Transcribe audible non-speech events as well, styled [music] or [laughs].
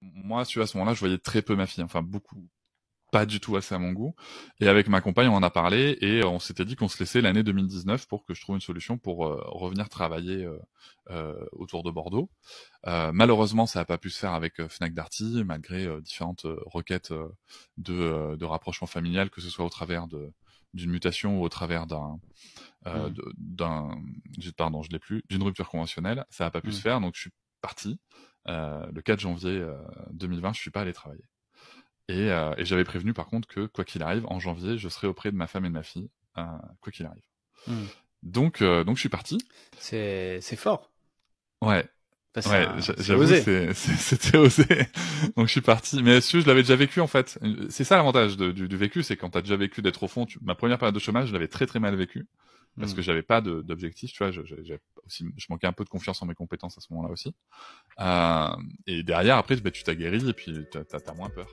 moi, tu à ce moment-là, je voyais très peu ma fille, enfin beaucoup, pas du tout assez à mon goût. Et avec ma compagne, on en a parlé et euh, on s'était dit qu'on se laissait l'année 2019 pour que je trouve une solution pour euh, revenir travailler euh, autour de Bordeaux. malheureusement, ça n'a pas pu se faire avec Fnac Darty, malgré différentes requêtes de, rapprochement familial, que ce soit au travers d'une mutation ou au travers d'un mmh. d'un pardon je l'ai plus d'une rupture conventionnelle ça n'a pas pu mmh. se faire donc je suis parti. Euh, le 4 janvier 2020, euh, je suis pas allé travailler. Euh, et, j'avais prévenu par contre que quoi qu'il arrive, en janvier, je serai auprès de ma femme et de ma fille, quoi qu'il arrive. Hmm. Donc, donc je suis parti. C'est fort. Ouais, Ouais, j'avoue, c'était osé. [laughs] Donc je suis parti. Mais je l'avais déjà vécu en fait. C'est ça l'avantage du, vécu, c'est quand tu as déjà vécu d'être au fond. Ma première période de chômage, je l'avais très très mal vécu parce mm. que j'avais pas d'objectif, tu vois, je, manquais un peu de confiance en mes compétences à ce moment-là aussi. Euh, et derrière, après, bah, tu t'as guéri et puis t'as as moins peur.